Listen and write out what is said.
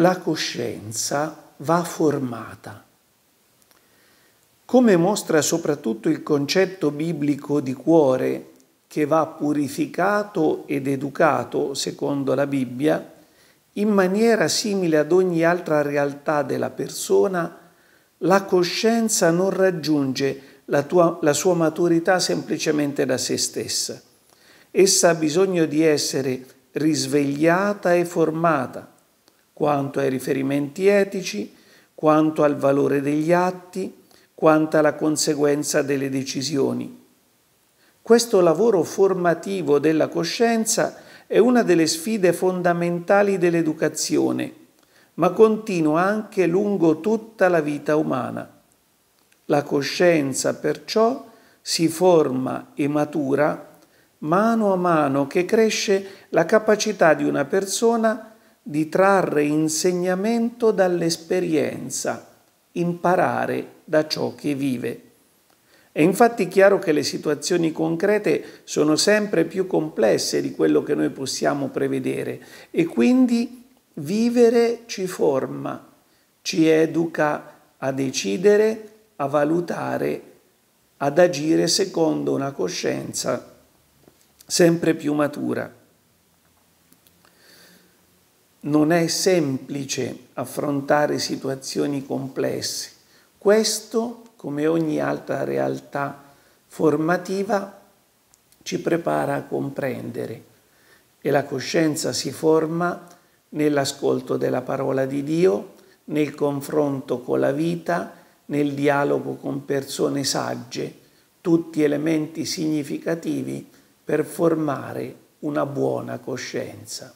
la coscienza va formata. Come mostra soprattutto il concetto biblico di cuore che va purificato ed educato, secondo la Bibbia, in maniera simile ad ogni altra realtà della persona, la coscienza non raggiunge la, tua, la, sua maturità semplicemente da se stessa. Essa ha bisogno di essere risvegliata e formata quanto ai riferimenti etici, quanto al valore degli atti, quanto alla conseguenza delle decisioni. Questo lavoro formativo della coscienza è una delle sfide fondamentali dell'educazione, ma continua anche lungo tutta la vita umana. La coscienza perciò si forma e matura mano a mano che cresce la capacità di una persona di trarre insegnamento dall'esperienza, imparare da ciò che vive. È infatti chiaro che le situazioni concrete sono sempre più complesse di quello che noi possiamo prevedere e quindi vivere ci forma, ci educa a decidere, a valutare, ad agire secondo una coscienza sempre più matura non è semplice affrontare situazioni complesse. Questo, come ogni altra realtà formativa, ci prepara a comprendere e la coscienza si forma nell'ascolto della parola di Dio, nel confronto con la vita, nel dialogo con persone sagge, tutti elementi significativi per formare una buona coscienza.